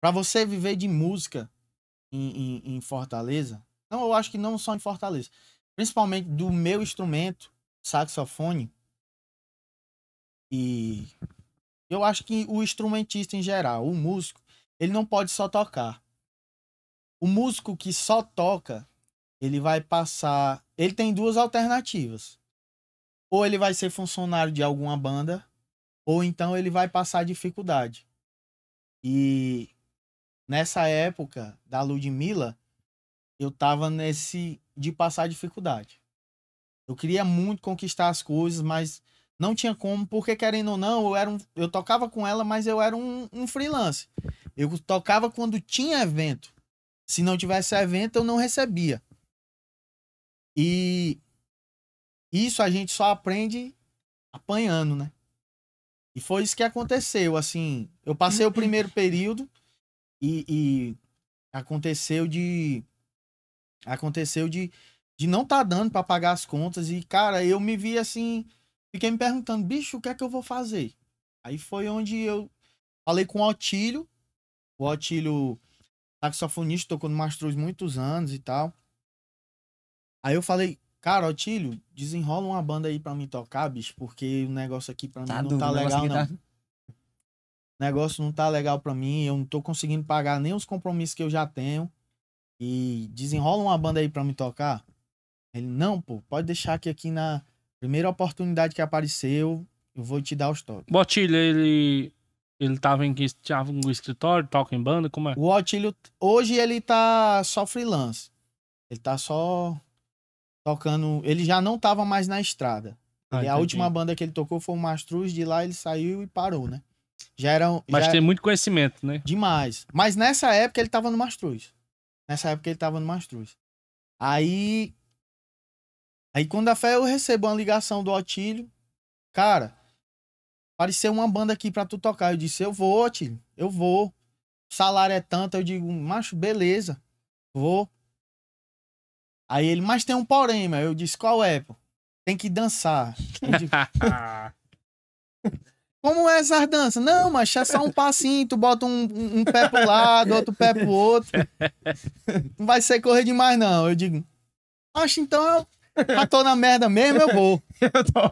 Para você viver de música em, em, em, Fortaleza, não, eu acho que não só em Fortaleza, principalmente do meu instrumento, saxofone, e eu acho que o instrumentista em geral, o músico, ele não pode só tocar. O músico que só toca, ele vai passar. Ele tem duas alternativas. Ou ele vai ser funcionário de alguma banda, ou então ele vai passar dificuldade. E Nessa época da Ludmilla, eu tava nesse de passar dificuldade. Eu queria muito conquistar as coisas, mas não tinha como, porque querendo ou não, eu, era um, eu tocava com ela, mas eu era um, um freelance. Eu tocava quando tinha evento. Se não tivesse evento, eu não recebia. E isso a gente só aprende apanhando, né? E foi isso que aconteceu, assim. Eu passei o primeiro período e, e aconteceu de aconteceu de de não tá dando para pagar as contas e cara, eu me vi assim, fiquei me perguntando, bicho, o que é que eu vou fazer? Aí foi onde eu falei com o Otílio, o Otílio saxofonista, tocou no Mastruz muitos anos e tal. Aí eu falei, cara, Otílio, desenrola uma banda aí para mim tocar, bicho, porque o negócio aqui para tá mim não duro, tá legal não. Tá negócio não tá legal para mim, eu não tô conseguindo pagar nem os compromissos que eu já tenho. E desenrola uma banda aí para me tocar. Ele, não, pô, pode deixar que aqui na primeira oportunidade que apareceu, eu vou te dar os toques. O Otílio, ele. Ele tava em que tava no escritório, toca em banda, como é? O Otílio, hoje ele tá só freelance. Ele tá só tocando. Ele já não tava mais na estrada. Ah, a última banda que ele tocou foi o Mastruz, de lá ele saiu e parou, né? Já Mas já... tem muito conhecimento, né? Demais. Mas nessa época ele tava no Mastruz. Nessa época ele tava no Mastruz. Aí. Aí quando a fé eu recebo uma ligação do Otílio. Cara, apareceu uma banda aqui pra tu tocar. Eu disse, eu vou, Otílio, eu vou. O salário é tanto. Eu digo, macho, beleza, vou. Aí ele, mas tem um porém, meu. Eu disse, qual é, pô? Tem que dançar. Eu digo, Como é essa dança? Não, mas é só um passinho, tu bota um, um, um pé pro lado, outro pé pro outro. Não vai ser correr demais, não. Eu digo, acho então eu já tô na merda mesmo, eu vou. eu tô.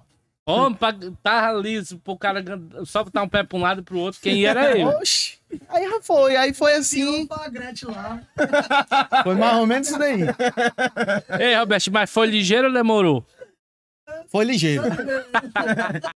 Homem, pra, tá liso pro cara só botar um pé pra um lado e pro outro, quem era eu? Oxi, aí já foi, aí foi assim. foi mais ou menos isso daí. Ei, Roberto, mas foi ligeiro ou demorou? Foi ligeiro.